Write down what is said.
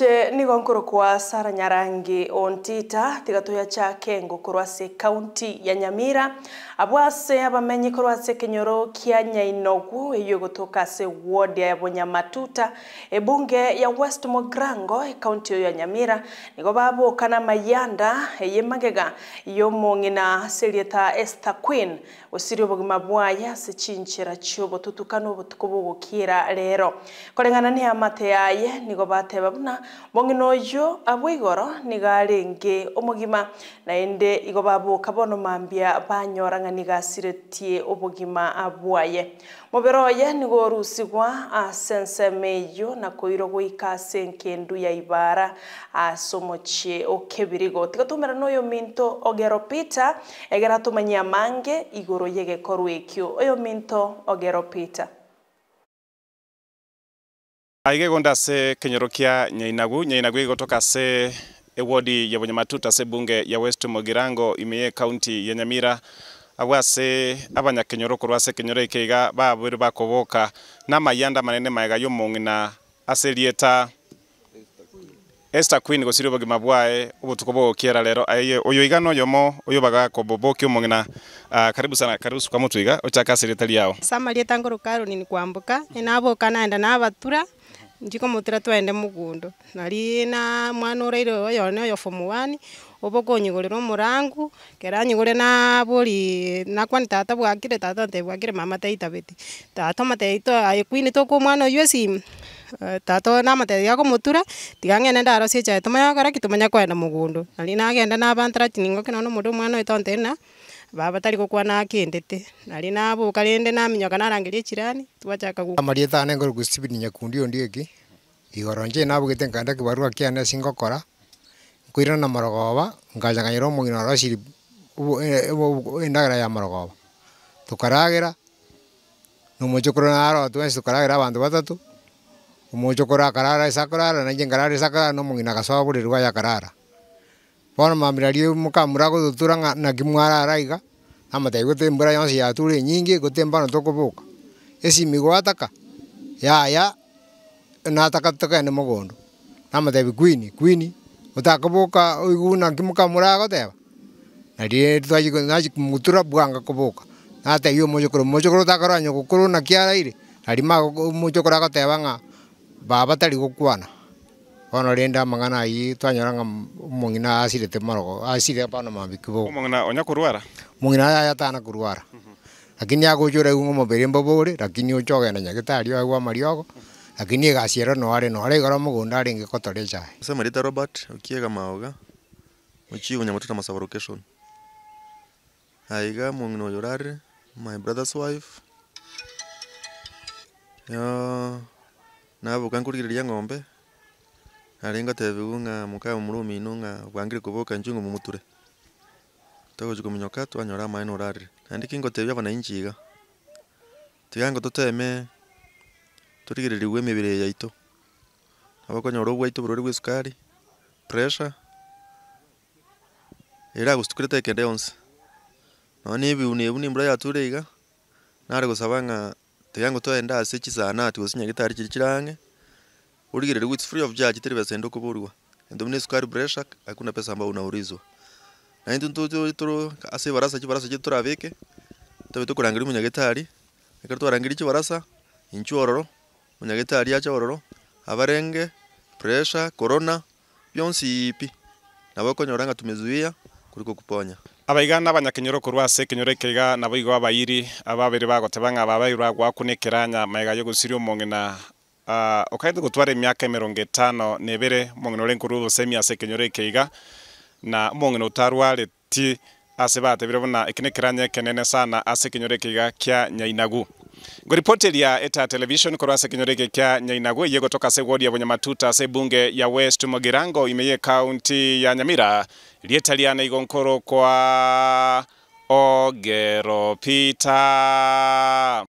nje nigo kwa sara nyarangi ontita tigatuya cha kengo kurwase county ya nyamira abwase abamenyi kurwase kenyoro kia nyainogu iyo gutuka se ward ya bonyamatuta ebunge ya west mogrango county ya nyamira nigo babo kana mayanda yemagega iyo mongi na serieta esther queen osirio bogima bwaya se chinchira chobo tutukano botuko rero korengana ni amate yaye nigo bateba babuna mongino yo abwo igoro niga arenge omogima naende igo babuka bono mambia banyora nga niga asiretie obogima abwaye mobero ya nigo rusigwa a sense meyo na koiro goika senke ndu ya ibara a somoche okebirigo tiko tumera noyo minto ogero pita egera tumanya mange igoro yege korwekyo oyo minto ogero pita aigegunda se kinyoro kia nyainagu nyainagu igotoka se ewodi ya bonya matuta se bunge ya west mogirango imeye county ya nyamira abwa se abanya abanyakinyoro korwa se kinyoro ba babwire bakoboka mayanda manene maega yomong'ina ase aselieta Esther Queen gosiri obogima bwae obotuko kiera lero aye oyo igano yomo oyo baga bagako boboki omong'ina uh, karibu sana karibu kwa mutu iga ochaka asirita liao samalieta ngoro karo nini kwambuka enaboka naenda batura mutira twende mugundo nari na mwana urairo oyo noyo form one obo konyigurira omorangu kera nyigure na buri nakwa ni tata bwakire tata ntebwakire mama beti tata to ko mwana yo esimi tata eh, namatethia kumutura tigang'ende ndarosia echae tumanya kora ki tumanya kwenda mugundu nari nagenda nabantarachini ngoki nono omondu omwana oyo tonte na baba tari na na ali kali gokwana akendete nari nabuka rende naminyoka narangeria echirani twachaka amari etane ngorogusibini nyakundi ondi eki igoro nche nabugete nkanda kibarua kiane ase kora nkoirana na morogoba nkachang'anyera omong'ina orosiri endagera ya morogoba tukaragera nomochokoro narotwe nse tukaragera abanto batatu omocho kora karara isakarara nainche nkarara isakarara nomong'ina kasoa bore rwa yakarara bono mamirari mukamura gotutura naki mwarara iga amatai ah, gote embura yonsi yatura enyinge gote mbano tokoboka esimi gwataka yaya natakatakaene mogondo namatebi ah, kwini kwini otakoboka oigu naki mukamura goteba nari nachimutura bwanga koboka natebi ah, omochokoro omochokoro otakarwanya gokorwa naki araire nari mochokoro agoteba ng'a baba tari gukwana ono renda mangana yi twanyoranga mungina asirete marogo asire pano mabikibo mungina onya kurwara mungina ya tana kurwara mm-hmm. lakini agujura ungo mabere mbobore lakini uchoge na nyagitari wa mariogo mm-hmm. lakini gaciera no are no are gora mugunda ringi kotoreja sema rita robert ukiega maoga muchi unyamututa masabaro kesho aiga mungino yorare my brother's wife yeah nabuka nkurigireria ng'ombe nari ngatebigwa ng'a mukaya omurumi ino ng'a bwangire kubuka nju ng'omumuture togochi kominyoka twanyora amaene orarire naende kingotebia abananchi iga tiga toteme turigereriwe emebere yaito abakonyora obwaito oborwaire bwa esukari pressure eragostukerete ekende yonsi nonya na nebu nembura yature iga nare gosaba ng'a tayango to teyangotoa endase chisanati gose nyagetari chiri chirange urigirere it's free of charge teri pesa ende okuborwa ende mune sukari pressure hakuna pesa ambayo unaurizwa na ndo to to ase barasa ki chibarasa chitura beke tabe to kurangira tukurangiri to ekari ki barasa inchororo ororo munyagetari acha ororo abarenge pressure corona byonsi ipi nabako nyoranga tumezuia kuliko kuponya na abanyakenyoro korwa ase ekenyoro ekeriga nabo igo abairi ababere bagoteba ng'a babairwa gwakunekera nyama iga yogosiria omong'ina uh, okaete gotwara emiaka emerongo etano na ebere omong'ina ore se obosemi ase ekenyoro ekeiga na omong'ina otarwareti ase batebire buna eki kiranya ekeranya ekenene sana ase ekenyoro ekeiga kia nyainagu Ngoripoteri ya Eta Television korwase kinyore gekia nyainagwe yego toka segodi ya bonyamatuta se bunge ya West Mogirango imeye kaunti ya Nyamira lietaliana igonkoro kwa ogero Peter.